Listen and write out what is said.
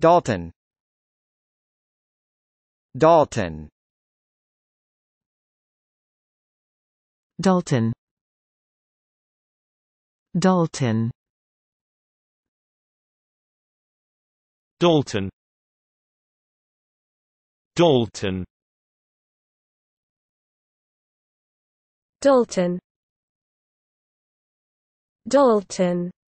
Dalton Dalton Dalton Dalton Dalton Dalton Dalton Dalton